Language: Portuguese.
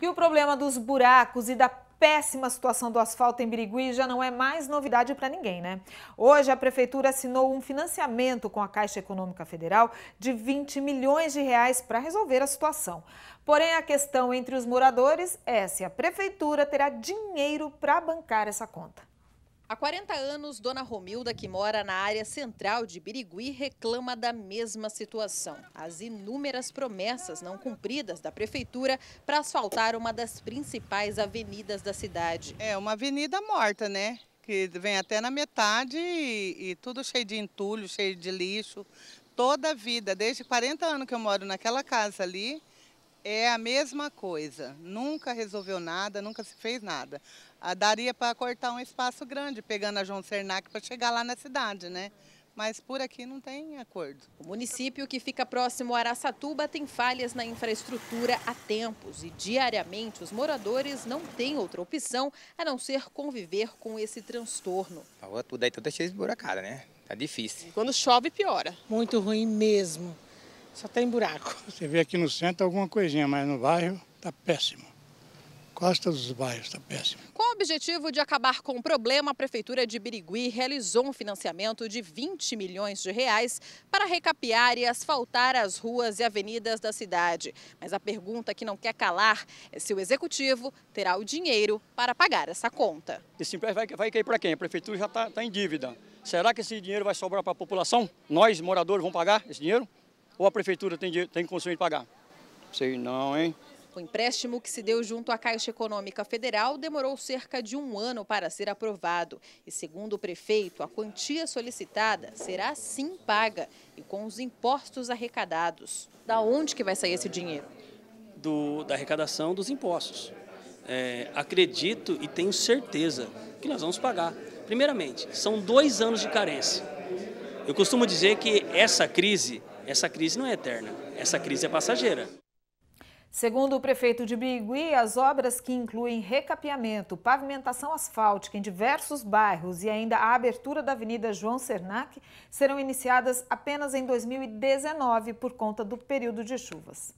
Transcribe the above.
E o problema dos buracos e da péssima situação do asfalto em Birigui já não é mais novidade para ninguém, né? Hoje a prefeitura assinou um financiamento com a Caixa Econômica Federal de 20 milhões de reais para resolver a situação. Porém, a questão entre os moradores é se a prefeitura terá dinheiro para bancar essa conta. Há 40 anos, Dona Romilda, que mora na área central de Birigui, reclama da mesma situação. As inúmeras promessas não cumpridas da prefeitura para asfaltar uma das principais avenidas da cidade. É uma avenida morta, né? Que vem até na metade e, e tudo cheio de entulho, cheio de lixo. Toda a vida, desde 40 anos que eu moro naquela casa ali, é a mesma coisa. Nunca resolveu nada, nunca se fez nada. Ah, daria para cortar um espaço grande, pegando a João Cernac para chegar lá na cidade, né? Mas por aqui não tem acordo. O município que fica próximo a Araçatuba tem falhas na infraestrutura há tempos e diariamente os moradores não têm outra opção a não ser conviver com esse transtorno. A rua tudo aí toda cheia de buracada, né? Tá difícil. Quando chove piora. Muito ruim mesmo só tem buraco. Você vê aqui no centro alguma coisinha, mas no bairro está péssimo. costa dos bairros está péssimo. Com o objetivo de acabar com o problema, a Prefeitura de Birigui realizou um financiamento de 20 milhões de reais para recapear e asfaltar as ruas e avenidas da cidade. Mas a pergunta que não quer calar é se o executivo terá o dinheiro para pagar essa conta. Esse empréstimo vai, vai cair para quem? A Prefeitura já está tá em dívida. Será que esse dinheiro vai sobrar para a população? Nós, moradores, vamos pagar esse dinheiro? ou a prefeitura tem, tem condições de pagar? Sei não, hein? O empréstimo que se deu junto à Caixa Econômica Federal demorou cerca de um ano para ser aprovado. E, segundo o prefeito, a quantia solicitada será sim paga e com os impostos arrecadados. Da onde que vai sair esse dinheiro? Do, da arrecadação dos impostos. É, acredito e tenho certeza que nós vamos pagar. Primeiramente, são dois anos de carência. Eu costumo dizer que essa crise essa crise não é eterna, essa crise é passageira. Segundo o prefeito de Biguí, as obras que incluem recapeamento, pavimentação asfáltica em diversos bairros e ainda a abertura da Avenida João Sernac serão iniciadas apenas em 2019 por conta do período de chuvas.